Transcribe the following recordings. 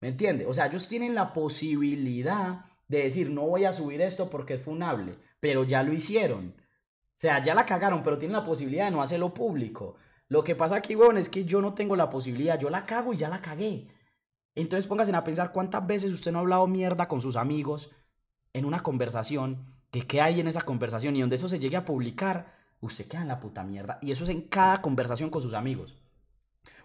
¿Me entiende? O sea, ellos tienen la posibilidad de decir, no voy a subir esto porque es funable, pero ya lo hicieron. O sea, ya la cagaron, pero tienen la posibilidad de no hacerlo público. Lo que pasa aquí, weón, es que yo no tengo la posibilidad. Yo la cago y ya la cagué. Entonces póngase a pensar cuántas veces usted no ha hablado mierda con sus amigos en una conversación, que qué hay en esa conversación y donde eso se llegue a publicar, usted queda en la puta mierda. Y eso es en cada conversación con sus amigos.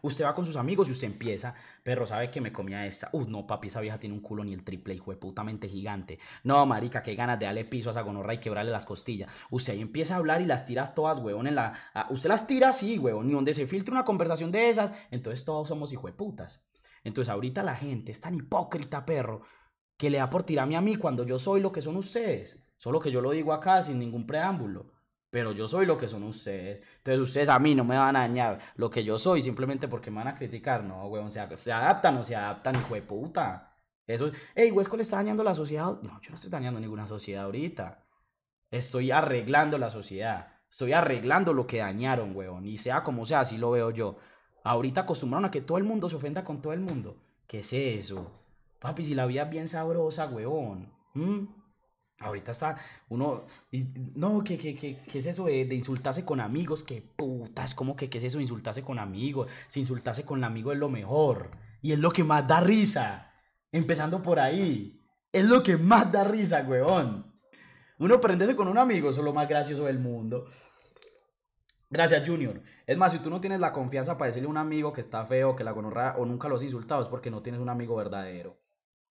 Usted va con sus amigos y usted empieza, perro, ¿sabe que me comía esta? Uh, no, papi, esa vieja tiene un culo ni el triple, hijo de putamente gigante. No, marica, qué ganas de darle piso a esa gonorra y quebrarle las costillas. Usted ahí empieza a hablar y las tiras todas, huevón, en la... usted las tira así, huevón, ni donde se filtre una conversación de esas, entonces todos somos hijo de putas. Entonces ahorita la gente es tan hipócrita, perro, que le da por tirarme a mí cuando yo soy lo que son ustedes. Solo que yo lo digo acá sin ningún preámbulo pero yo soy lo que son ustedes. Entonces ustedes a mí no me van a dañar lo que yo soy simplemente porque me van a criticar. No, weón, se, se adaptan o se adaptan, hijo de puta. Eso, hey, Huesco le está dañando la sociedad. No, yo no estoy dañando ninguna sociedad ahorita. Estoy arreglando la sociedad. Estoy arreglando lo que dañaron, weón. Y sea como sea, así lo veo yo. Ahorita acostumbraron a que todo el mundo se ofenda con todo el mundo. ¿Qué es eso? Papi, si la vida es bien sabrosa, weón. ¿Mm? Ahorita está uno. no, que, es eso de, insultarse con amigos. ¿Qué putas, ¿cómo que qué es eso insultarse con amigos? Si insultarse con el amigo es lo mejor. Y es lo que más da risa. Empezando por ahí. Es lo que más da risa, weón. Uno prendese con un amigo, eso es lo más gracioso del mundo. Gracias, Junior. Es más, si tú no tienes la confianza para decirle a un amigo que está feo, que la gonorra o nunca lo has insultado, es porque no tienes un amigo verdadero.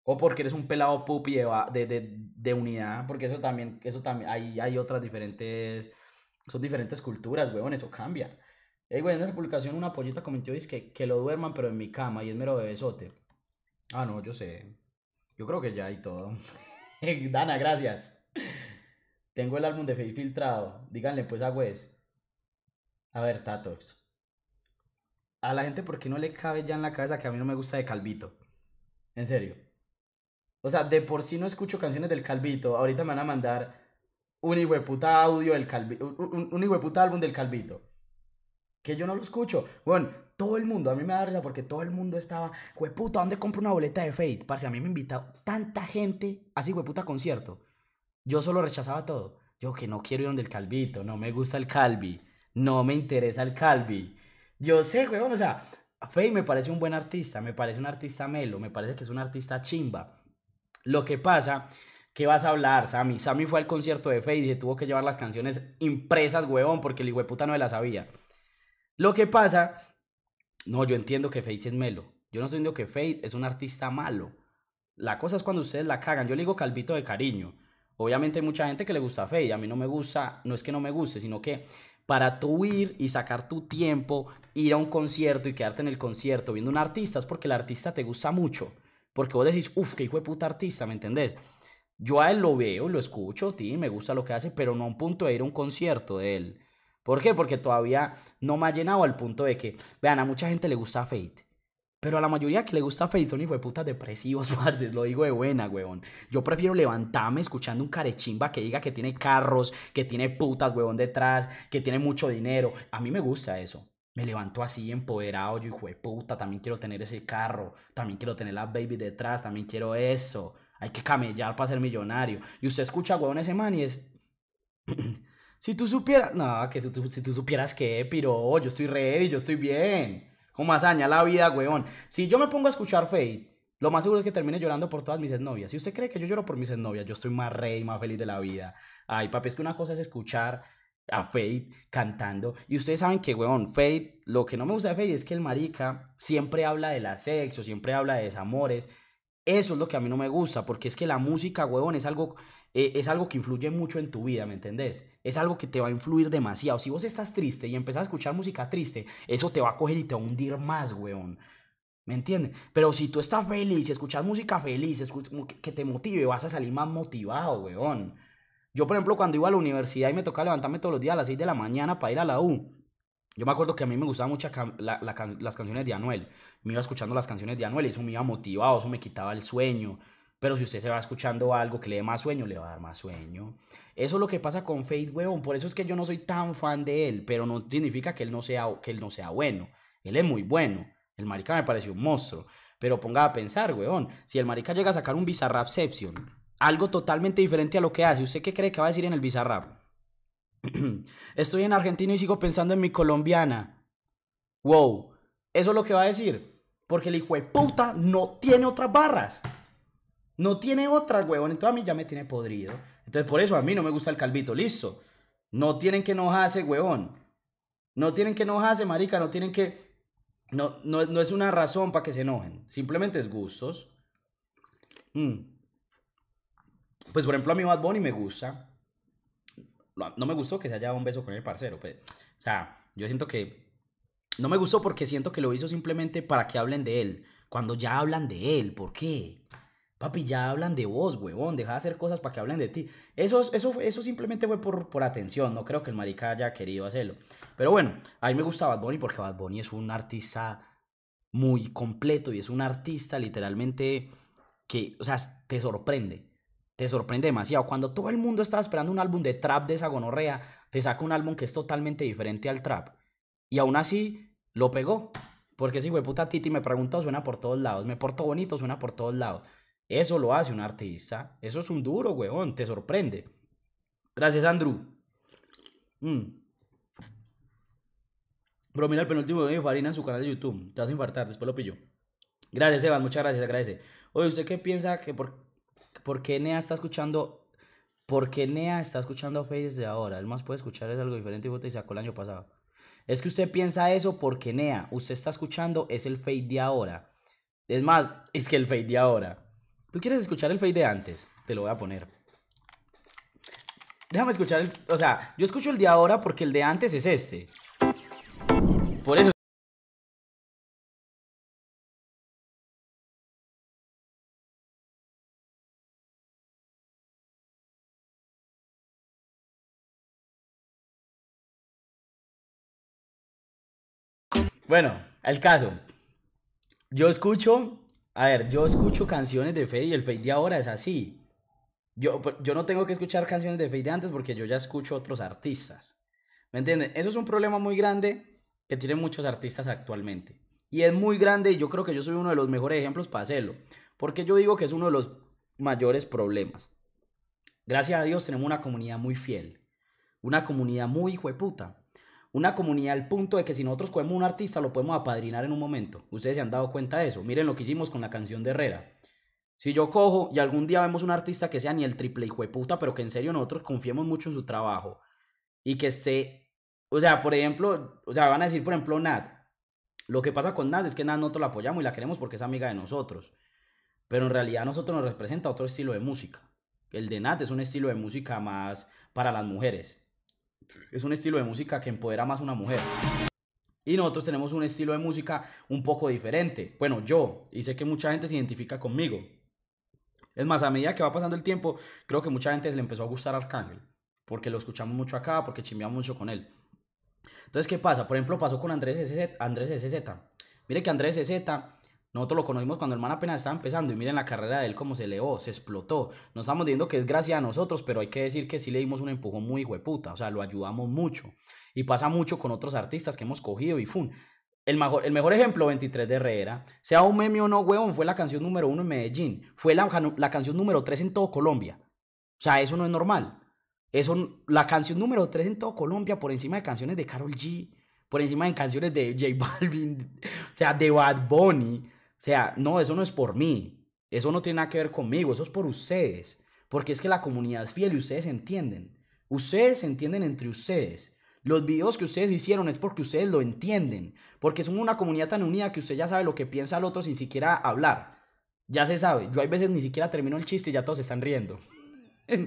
O porque eres un pelado pupi de, unidad, porque eso también, eso también, hay, hay otras diferentes, son diferentes culturas, weón, eso cambia. Ey, güey, en esa publicación una pollita comentó, dice que, que lo duerman, pero en mi cama, y es mero bebesote. Ah, no, yo sé. Yo creo que ya hay todo. Dana, gracias. Tengo el álbum de Fey filtrado. Díganle pues a Wes. A ver, Tatox. A la gente, ¿por qué no le cabe ya en la cabeza que a mí no me gusta de Calvito? En serio. O sea, de por sí no escucho canciones del Calvito. Ahorita me van a mandar un hueputa audio del Calvito, un, un, álbum del Calvito. Que yo no lo escucho. Bueno, todo el mundo, a mí me da risa porque todo el mundo estaba, puta ¿dónde compro una boleta de Fate? Parce, a mí me invita tanta gente así, hueputa, concierto. Yo solo rechazaba todo. Yo que no quiero ir donde el Calvito, no me gusta el Calvi, no me interesa el Calvi. Yo sé, huevón, o sea, Fate me parece un buen artista, me parece un artista melo, me parece que es un artista chimba lo que pasa, ¿qué vas a hablar, Sammy? Sammy fue al concierto de Fade y tuvo que llevar las canciones impresas, huevón, porque el hueputa no las sabía. Lo que pasa, no, yo entiendo que Fade es melo. Yo no estoy diciendo que Fade es un artista malo. La cosa es cuando ustedes la cagan. Yo le digo calvito de cariño. Obviamente hay mucha gente que le gusta Fade. A mí no me gusta, no es que no me guste, sino que para tú ir y sacar tu tiempo, ir a un concierto y quedarte en el concierto viendo un artista es porque el artista te gusta mucho. Porque vos decís, uff, qué hijo de puta artista, ¿me entendés? Yo a él lo veo, lo escucho, ti me gusta lo que hace, pero no a un punto de ir a un concierto de él. ¿Por qué? Porque todavía no me ha llenado al punto de que, vean, a mucha gente le gusta Fate. Pero a la mayoría que le gusta Fate son hijos de putas depresivos, parce, lo digo de buena, weón. Yo prefiero levantarme escuchando un carechimba que diga que tiene carros, que tiene putas, weón, detrás, que tiene mucho dinero. A mí me gusta eso me levantó así empoderado, yo hijo de puta, también quiero tener ese carro, también quiero tener la baby detrás, también quiero eso. Hay que camellar para ser millonario. Y usted escucha, weón, ese man y es... si tú supieras... No, que si tú, supieras que, pero yo estoy ready, yo estoy bien. Como hazaña la vida, weón. Si yo me pongo a escuchar Fate, lo más seguro es que termine llorando por todas mis exnovias. Si usted cree que yo lloro por mis exnovias, yo estoy más rey, más feliz de la vida. Ay, papi, es que una cosa es escuchar a Fade cantando. Y ustedes saben que, weón, Fade, lo que no me gusta de Fade es que el marica siempre habla de la sexo, siempre habla de desamores. Eso es lo que a mí no me gusta, porque es que la música, weón, es algo, eh, es algo que influye mucho en tu vida, ¿me entendés? Es algo que te va a influir demasiado. Si vos estás triste y empezás a escuchar música triste, eso te va a coger y te va a hundir más, weón. ¿Me entiendes? Pero si tú estás feliz, y escuchas música feliz, que te motive, vas a salir más motivado, weón. Yo, por ejemplo, cuando iba a la universidad y me tocaba levantarme todos los días a las 6 de la mañana para ir a la U, yo me acuerdo que a mí me gustaban mucho las canciones de Anuel. Me iba escuchando las canciones de Anuel y eso me iba motivado, eso me quitaba el sueño. Pero si usted se va escuchando algo que le dé más sueño, le va a dar más sueño. Eso es lo que pasa con Faith, weón. Por eso es que yo no soy tan fan de él. Pero no significa que él no sea, que él no sea bueno. Él es muy bueno. El marica me pareció un monstruo. Pero ponga a pensar, weón. Si el marica llega a sacar un Bizarrapception algo totalmente diferente a lo que hace. ¿Usted qué cree que va a decir en el Bizarrap? Estoy en Argentina y sigo pensando en mi colombiana. Wow, eso es lo que va a decir. Porque el hijo de puta no tiene otras barras. No tiene otras, huevón. Entonces a mí ya me tiene podrido. Entonces por eso a mí no me gusta el calvito. Listo. No tienen que enojarse, huevón. No tienen que enojarse, marica. No tienen que... No, no, es una razón para que se enojen. Simplemente es gustos. Mm. Pues por ejemplo, a mí Bad Bunny me gusta. No me gustó que se haya dado un beso con el parcero. Pues. O sea, yo siento que. No me gustó porque siento que lo hizo simplemente para que hablen de él. Cuando ya hablan de él, ¿por qué? Papi, ya hablan de vos, huevón. Deja de hacer cosas para que hablen de ti. Eso, eso, eso simplemente fue por, por atención. No creo que el marica haya querido hacerlo. Pero bueno, a mí me gusta Bad Bunny porque Bad Bunny es un artista muy completo y es un artista literalmente que, o sea, te sorprende te sorprende demasiado. Cuando todo el mundo estaba esperando un álbum de trap de esa gonorrea, te saca un álbum que es totalmente diferente al trap. Y aún así, lo pegó. Porque si, güey, puta Titi me pregunta, suena por todos lados. Me porto bonito, suena por todos lados. Eso lo hace un artista. Eso es un duro, weón. Te sorprende. Gracias, Andrew. Mm. mira el penúltimo video de Farina en su canal de YouTube. Te vas a infartar, después lo pillo. Gracias, Evan. Muchas gracias, agradece. Oye, ¿usted qué piensa que por ¿Por qué Nea está escuchando? ¿Por qué Nea está escuchando Fade de ahora? El más puede escuchar es algo diferente y te sacó el año pasado. Es que usted piensa eso porque Nea, usted está escuchando, es el Fade de ahora. Es más, es que el Fade de ahora. ¿Tú quieres escuchar el Fade de antes? Te lo voy a poner. Déjame escuchar el... O sea, yo escucho el de ahora porque el de antes es este. Por eso... Bueno, el caso. Yo escucho, a ver, yo escucho canciones de Fade y el Fade de ahora es así. Yo, pues, yo no tengo que escuchar canciones de Fade de antes porque yo ya escucho otros artistas. ¿Me entienden? Eso es un problema muy grande que tienen muchos artistas actualmente. Y es muy grande y yo creo que yo soy uno de los mejores ejemplos para hacerlo. Porque yo digo que es uno de los mayores problemas. Gracias a Dios tenemos una comunidad muy fiel. Una comunidad muy hijueputa una comunidad al punto de que si nosotros cogemos un artista lo podemos apadrinar en un momento. Ustedes se han dado cuenta de eso. Miren lo que hicimos con la canción de Herrera. Si yo cojo y algún día vemos un artista que sea ni el triple hijo de pero que en serio nosotros confiemos mucho en su trabajo y que esté, o sea, por ejemplo, o sea, van a decir, por ejemplo, Nat, lo que pasa con Nat es que Nat nosotros la apoyamos y la queremos porque es amiga de nosotros, pero en realidad nosotros nos representa otro estilo de música. El de Nat es un estilo de música más para las mujeres es un estilo de música que empodera más a una mujer. Y nosotros tenemos un estilo de música un poco diferente. Bueno, yo, y sé que mucha gente se identifica conmigo. Es más, a medida que va pasando el tiempo, creo que mucha gente le empezó a gustar Arcángel. Porque lo escuchamos mucho acá, porque chimbeamos mucho con él. Entonces, ¿qué pasa? Por ejemplo, pasó con Andrés SZ. Andrés SZ. Mire que Andrés SZ nosotros lo conocimos cuando el man apenas estaba empezando y miren la carrera de él cómo se elevó, se explotó. No estamos diciendo que es gracias a nosotros, pero hay que decir que sí le dimos un empujón muy hueputa, o sea, lo ayudamos mucho. Y pasa mucho con otros artistas que hemos cogido y fun. El mejor, el mejor ejemplo, 23 de Herrera, sea un meme o no, huevón, fue la canción número uno en Medellín, fue la, la canción número tres en todo Colombia. O sea, eso no es normal. Eso, la canción número tres en todo Colombia, por encima de canciones de Carol G, por encima de canciones de J Balvin, o sea, de Bad Bunny. O sea, no, eso no es por mí, eso no tiene nada que ver conmigo, eso es por ustedes, porque es que la comunidad es fiel y ustedes entienden. Ustedes se entienden entre ustedes. Los videos que ustedes hicieron es porque ustedes lo entienden, porque es una comunidad tan unida que usted ya sabe lo que piensa el otro sin siquiera hablar. Ya se sabe, yo hay veces ni siquiera termino el chiste y ya todos se están riendo.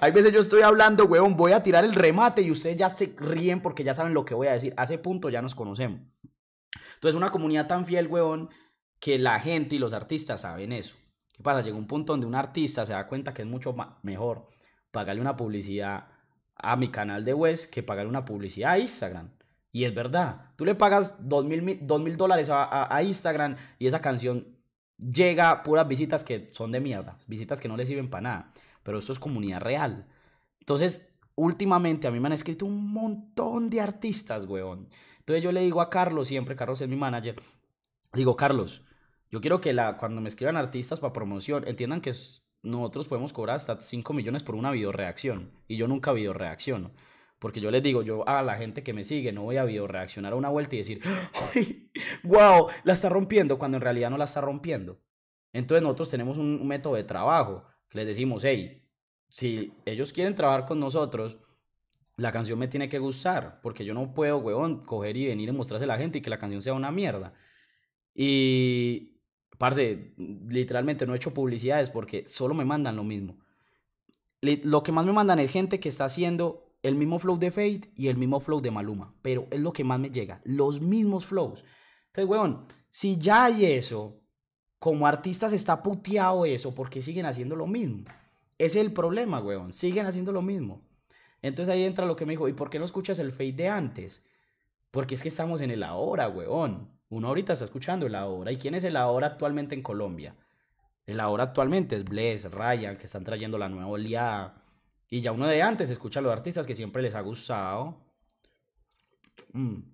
hay veces yo estoy hablando, weón, voy a tirar el remate y ustedes ya se ríen porque ya saben lo que voy a decir. Hace punto ya nos conocemos. Entonces, una comunidad tan fiel, weón, que la gente y los artistas saben eso. ¿Qué pasa? Llega un punto donde un artista se da cuenta que es mucho mejor pagarle una publicidad a mi canal de Wes que pagarle una publicidad a Instagram. Y es verdad, tú le pagas dos mil dólares a, Instagram y esa canción llega puras visitas que son de mierda, visitas que no le sirven para nada. Pero esto es comunidad real. Entonces, últimamente a mí me han escrito un montón de artistas, weón. Entonces yo le digo a Carlos siempre, Carlos es mi manager, digo, Carlos, yo quiero que la, cuando me escriban artistas para promoción, entiendan que nosotros podemos cobrar hasta 5 millones por una videoreacción. Y yo nunca videoreacciono. Porque yo les digo, yo a la gente que me sigue no voy a videoreaccionar a una vuelta y decir, ¡ay! ¡Wow! La está rompiendo cuando en realidad no la está rompiendo. Entonces nosotros tenemos un, método de trabajo. les decimos, hey, si ellos quieren trabajar con nosotros, la canción me tiene que gustar, porque yo no puedo, huevón, coger y venir y mostrarse a la gente y que la canción sea una mierda. Y Parce, literalmente no he hecho publicidades porque solo me mandan lo mismo. Lo que más me mandan es gente que está haciendo el mismo flow de Fade y el mismo flow de Maluma. Pero es lo que más me llega. Los mismos flows. Entonces, weón, si ya hay eso, como artistas está puteado eso, porque siguen haciendo lo mismo? es el problema, weón. Siguen haciendo lo mismo. Entonces ahí entra lo que me dijo, ¿y por qué no escuchas el Fade de antes? Porque es que estamos en el ahora, weón. Uno ahorita está escuchando el ahora. ¿Y quién es el ahora actualmente en Colombia? El ahora actualmente es Bless, Ryan, que están trayendo la nueva oleada. Y ya uno de antes escucha a los artistas que siempre les ha gustado. Mm.